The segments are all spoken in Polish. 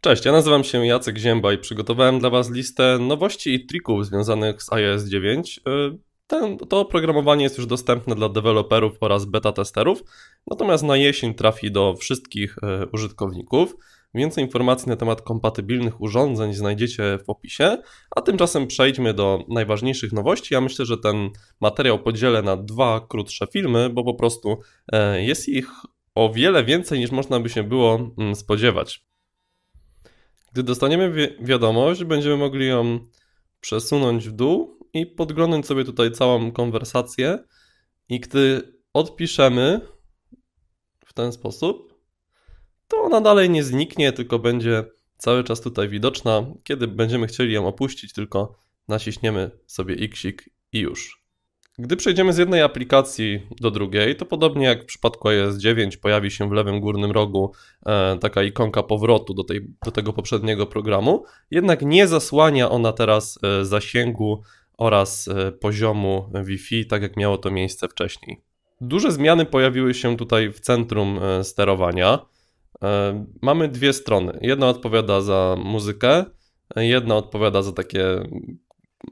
Cześć, ja nazywam się Jacek Zięba i przygotowałem dla Was listę nowości i trików związanych z iOS 9. Ten, to oprogramowanie jest już dostępne dla deweloperów oraz beta testerów, natomiast na jesień trafi do wszystkich y, użytkowników. Więcej informacji na temat kompatybilnych urządzeń znajdziecie w opisie, a tymczasem przejdźmy do najważniejszych nowości. Ja myślę, że ten materiał podzielę na dwa krótsze filmy, bo po prostu y, jest ich o wiele więcej niż można by się było mm, spodziewać. Gdy dostaniemy wi wiadomość, będziemy mogli ją przesunąć w dół i podglądać sobie tutaj całą konwersację. I gdy odpiszemy w ten sposób, to ona dalej nie zniknie, tylko będzie cały czas tutaj widoczna. Kiedy będziemy chcieli ją opuścić, tylko naciśniemy sobie xik i już. Gdy przejdziemy z jednej aplikacji do drugiej, to podobnie jak w przypadku iOS 9 pojawi się w lewym górnym rogu e, taka ikonka powrotu do, tej, do tego poprzedniego programu, jednak nie zasłania ona teraz e, zasięgu oraz e, poziomu Wi-Fi, tak jak miało to miejsce wcześniej. Duże zmiany pojawiły się tutaj w centrum sterowania. Mamy dwie strony. Jedna odpowiada za muzykę, jedna odpowiada za takie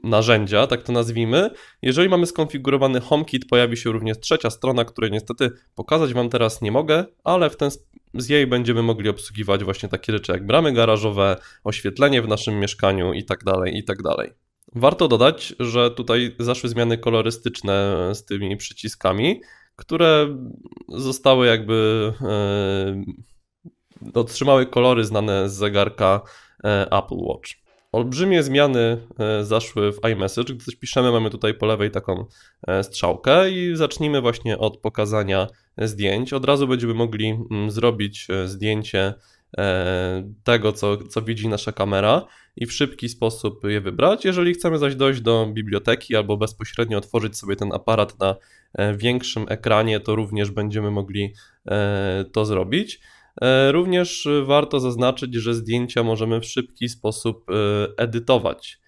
narzędzia, tak to nazwijmy. Jeżeli mamy skonfigurowany HomeKit, pojawi się również trzecia strona, której niestety pokazać Wam teraz nie mogę, ale w ten, z jej będziemy mogli obsługiwać właśnie takie rzeczy jak bramy garażowe, oświetlenie w naszym mieszkaniu itd. Tak itd. Tak Warto dodać, że tutaj zaszły zmiany kolorystyczne z tymi przyciskami, które zostały jakby yy, otrzymały kolory znane z zegarka e, Apple Watch. Olbrzymie zmiany e, zaszły w iMessage. Gdy coś piszemy, mamy tutaj po lewej taką e, strzałkę i zacznijmy właśnie od pokazania e, zdjęć. Od razu będziemy mogli mm, zrobić zdjęcie tego, co, co widzi nasza kamera i w szybki sposób je wybrać. Jeżeli chcemy zaś dojść do biblioteki albo bezpośrednio otworzyć sobie ten aparat na większym ekranie, to również będziemy mogli to zrobić. E, również warto zaznaczyć, że zdjęcia możemy w szybki sposób e, edytować.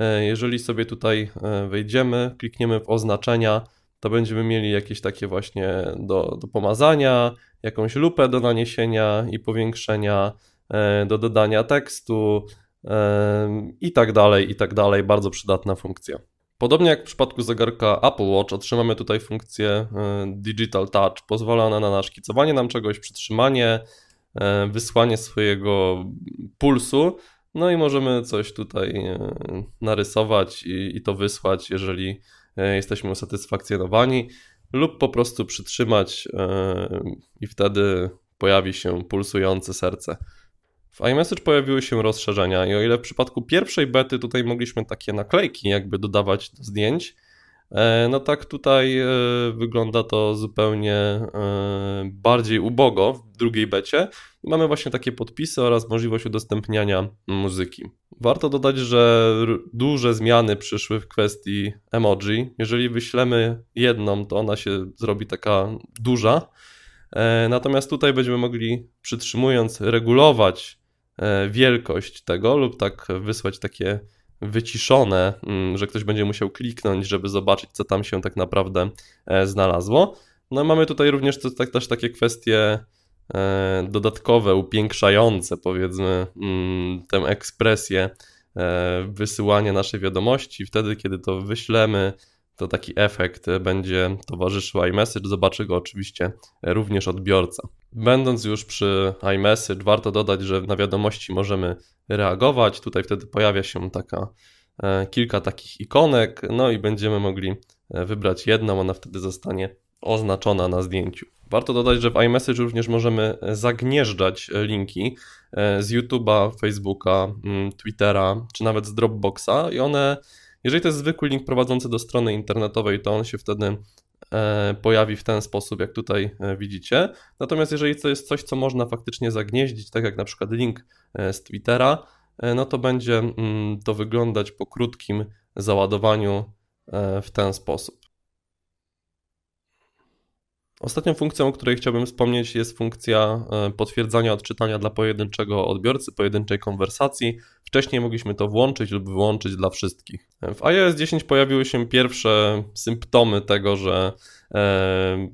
E, jeżeli sobie tutaj wejdziemy, klikniemy w oznaczenia, to będziemy mieli jakieś takie właśnie do, do pomazania, jakąś lupę do naniesienia i powiększenia, do dodania tekstu i tak dalej, i tak dalej. Bardzo przydatna funkcja. Podobnie jak w przypadku zegarka Apple Watch, otrzymamy tutaj funkcję e, Digital Touch. Pozwala ona na naszkicowanie nam czegoś, przytrzymanie, e, wysłanie swojego pulsu, no i możemy coś tutaj e, narysować i, i to wysłać, jeżeli jesteśmy usatysfakcjonowani, lub po prostu przytrzymać i wtedy pojawi się pulsujące serce. W iMessage pojawiły się rozszerzenia i o ile w przypadku pierwszej bety tutaj mogliśmy takie naklejki jakby dodawać do zdjęć, e, no tak tutaj e, wygląda to zupełnie e, bardziej ubogo w drugiej becie. Mamy właśnie takie podpisy oraz możliwość udostępniania muzyki. Warto dodać, że duże zmiany przyszły w kwestii emoji. Jeżeli wyślemy jedną, to ona się zrobi taka duża. Natomiast tutaj będziemy mogli, przytrzymując, regulować E, wielkość tego lub tak wysłać takie wyciszone, mm, że ktoś będzie musiał kliknąć, żeby zobaczyć, co tam się tak naprawdę e, znalazło. No mamy tutaj również tak, też takie kwestie e, dodatkowe, upiększające powiedzmy mm, tę ekspresję wysyłania naszej wiadomości. Wtedy, kiedy to wyślemy, to taki efekt będzie towarzyszył iMessage. Zobaczy go oczywiście również odbiorca. Będąc już przy iMessage, warto dodać, że na wiadomości możemy reagować. Tutaj wtedy pojawia się taka, e, kilka takich ikonek, no i będziemy mogli e, wybrać jedną, ona wtedy zostanie oznaczona na zdjęciu. Warto dodać, że w iMessage również możemy e, zagnieżdżać linki z YouTube'a, Facebooka, mm, Twittera, czy nawet z Dropboxa i one, jeżeli to jest zwykły link prowadzący do strony internetowej, to on się wtedy E, pojawi w ten sposób, jak tutaj e, widzicie. Natomiast jeżeli to jest coś, co można faktycznie zagnieździć, tak jak na przykład link e, z Twittera, no to będzie mm, to wyglądać po krótkim załadowaniu w ten sposób. Ostatnią funkcją, o której chciałbym wspomnieć, jest funkcja potwierdzania odczytania dla pojedynczego odbiorcy, pojedynczej konwersacji. Wcześniej mogliśmy to włączyć lub wyłączyć dla wszystkich. W iOS 10 pojawiły się pierwsze symptomy tego, że e,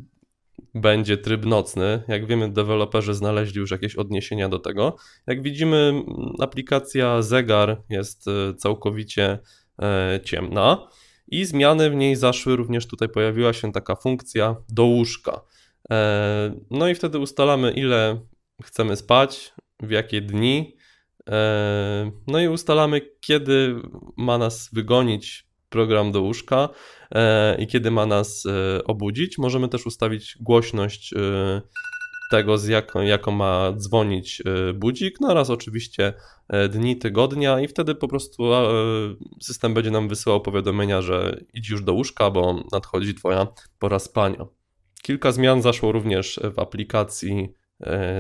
będzie tryb nocny. Jak wiemy, deweloperzy znaleźli już jakieś odniesienia do tego. Jak widzimy, aplikacja Zegar jest e, całkowicie e, ciemna i zmiany w niej zaszły. Również tutaj pojawiła się taka funkcja do łóżka. E, no i wtedy ustalamy, ile chcemy spać, w jakie dni E, no i ustalamy, kiedy ma nas wygonić program do łóżka e, i kiedy ma nas e, obudzić. Możemy też ustawić głośność tego, z jaką, jaką ma dzwonić budzik, no oraz oczywiście dni, tygodnia i wtedy po prostu system będzie nam wysyłał powiadomienia, że idź już do łóżka, bo nadchodzi Twoja pora spania. Kilka zmian zaszło również w aplikacji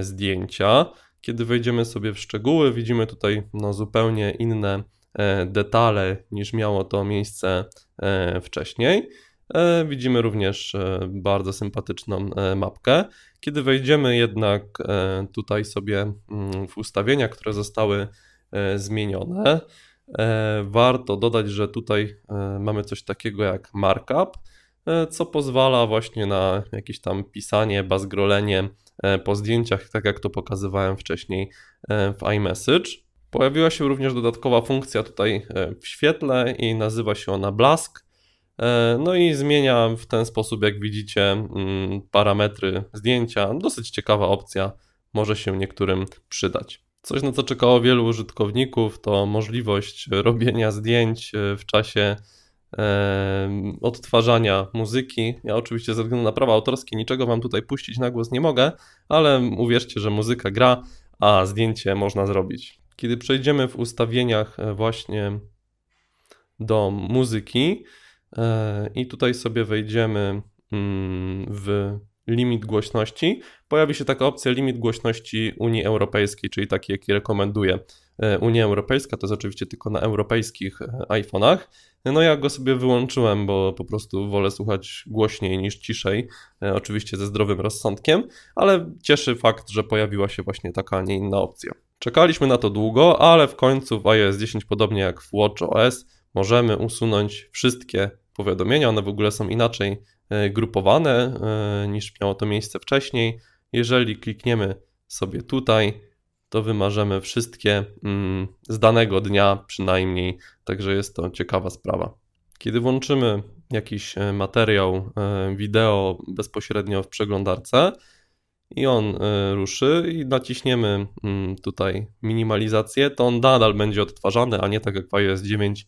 zdjęcia. Kiedy wejdziemy sobie w szczegóły, widzimy tutaj no, zupełnie inne e, detale niż miało to miejsce e, wcześniej. E, widzimy również bardzo sympatyczną mapkę. Kiedy wejdziemy jednak tutaj sobie mm, w ustawienia, które zostały zmienione, warto dodać, że tutaj mamy coś takiego jak markup, co pozwala właśnie na jakieś tam pisanie, bazgrolenie E, po zdjęciach, tak jak to pokazywałem wcześniej e, w iMessage. Pojawiła się również dodatkowa funkcja tutaj e, w świetle i nazywa się ona blask. No i zmienia w ten sposób, jak widzicie, mm, parametry zdjęcia. Dosyć ciekawa opcja, może się niektórym przydać. Coś, na co czekało wielu użytkowników, to możliwość robienia zdjęć w czasie odtwarzania muzyki. Ja oczywiście ze względu na prawa autorskie niczego wam tutaj puścić na głos nie mogę, ale uwierzcie, że muzyka gra, a zdjęcie można zrobić. Kiedy przejdziemy w ustawieniach e, właśnie do muzyki e, i tutaj sobie wejdziemy mm, w limit głośności, pojawi się taka opcja limit głośności Unii Europejskiej, czyli taki, jaki rekomenduje e, Unia Europejska, to jest oczywiście tylko na europejskich e, iPhone'ach. No ja go sobie wyłączyłem, bo po prostu wolę słuchać głośniej niż ciszej, e, oczywiście ze zdrowym rozsądkiem, ale cieszy fakt, że pojawiła się właśnie taka, a nie inna opcja. Czekaliśmy na to długo, ale w końcu w iOS 10, podobnie jak w WatchOS, możemy usunąć wszystkie powiadomienia. One w ogóle są inaczej E, grupowane e, niż miało to miejsce wcześniej. Jeżeli klikniemy sobie tutaj, to wymarzymy wszystkie mm, z danego dnia przynajmniej, także jest to ciekawa sprawa. Kiedy włączymy jakiś e, materiał wideo bezpośrednio w przeglądarce i on ruszy i naciśniemy mm, tutaj minimalizację, to on nadal będzie odtwarzany, a nie tak jak w iOS 9,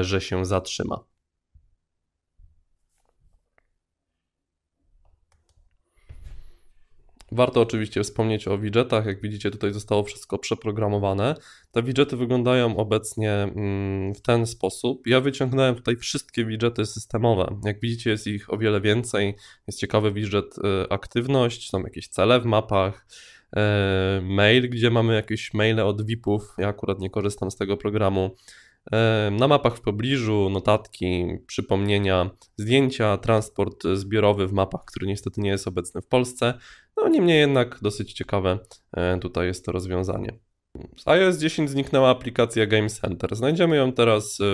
że się zatrzyma. Warto oczywiście wspomnieć o widgetach. Jak widzicie, tutaj zostało wszystko przeprogramowane. Te widgety wyglądają obecnie mm, w ten sposób. Ja wyciągnąłem tutaj wszystkie widgety systemowe. Jak widzicie, jest ich o wiele więcej. Jest ciekawy widget y, aktywność, są jakieś cele w mapach, y, mail, gdzie mamy jakieś maile od VIP-ów. Ja akurat nie korzystam z tego programu. Y, na mapach w pobliżu, notatki, przypomnienia, zdjęcia, transport zbiorowy w mapach, który niestety nie jest obecny w Polsce. No niemniej jednak dosyć ciekawe e, tutaj jest to rozwiązanie. Z iOS 10 zniknęła aplikacja Game Center. Znajdziemy ją teraz e,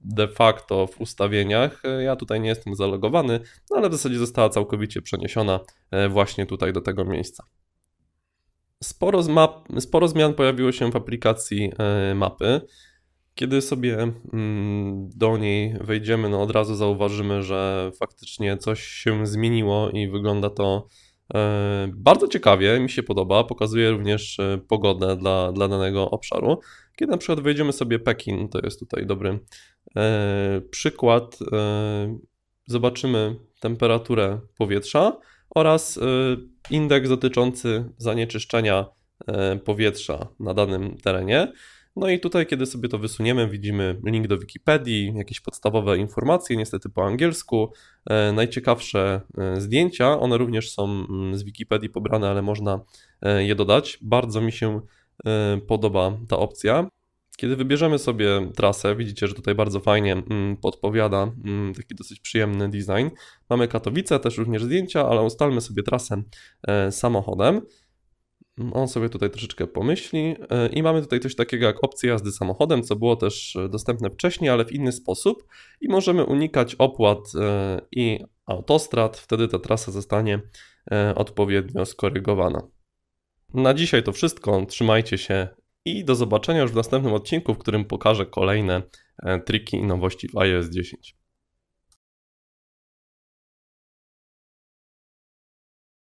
de facto w ustawieniach. E, ja tutaj nie jestem zalogowany, no ale w zasadzie została całkowicie przeniesiona właśnie tutaj do tego miejsca. Sporo, map, sporo zmian pojawiło się w aplikacji mapy. Kiedy sobie mm, do niej wejdziemy, no od razu zauważymy, że faktycznie coś się zmieniło i wygląda to E, bardzo ciekawie, mi się podoba, pokazuje również e, pogodę dla, dla danego obszaru. Kiedy na przykład wejdziemy sobie Pekin, to jest tutaj dobry e, przykład, zobaczymy temperaturę powietrza oraz indeks dotyczący zanieczyszczenia powietrza na danym terenie. No i tutaj, kiedy sobie to wysuniemy, widzimy link do Wikipedii, jakieś podstawowe informacje, niestety po angielsku, e, najciekawsze e, zdjęcia. One również są mm, z Wikipedii pobrane, ale można e, je dodać. Bardzo mi się podoba ta opcja. Kiedy wybierzemy sobie trasę, widzicie, że tutaj bardzo fajnie mm, podpowiada mm, taki dosyć przyjemny design. Mamy Katowice, też również zdjęcia, ale ustalmy sobie trasę samochodem. On sobie tutaj troszeczkę pomyśli e, i mamy tutaj coś takiego jak opcja jazdy samochodem, co było też e, dostępne wcześniej, ale w inny sposób i możemy unikać opłat e, i autostrad, wtedy ta trasa zostanie odpowiednio skorygowana. Na dzisiaj to wszystko, trzymajcie się i do zobaczenia już w następnym odcinku, w którym pokażę kolejne triki i nowości w iOS 10.